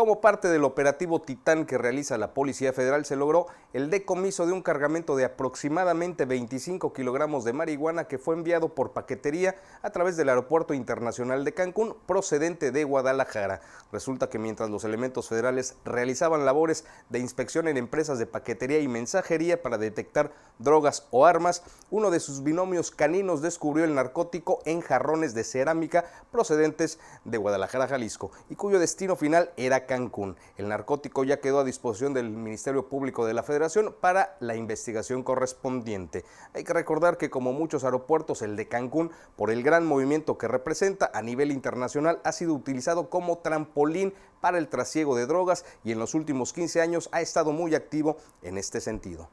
Como parte del operativo Titán que realiza la Policía Federal, se logró el decomiso de un cargamento de aproximadamente 25 kilogramos de marihuana que fue enviado por paquetería a través del Aeropuerto Internacional de Cancún procedente de Guadalajara. Resulta que mientras los elementos federales realizaban labores de inspección en empresas de paquetería y mensajería para detectar drogas o armas, uno de sus binomios caninos descubrió el narcótico en jarrones de cerámica procedentes de Guadalajara, Jalisco, y cuyo destino final era Cancún. El narcótico ya quedó a disposición del Ministerio Público de la Federación para la investigación correspondiente. Hay que recordar que como muchos aeropuertos, el de Cancún, por el gran movimiento que representa a nivel internacional, ha sido utilizado como trampolín para el trasiego de drogas y en los últimos 15 años ha estado muy activo en este sentido.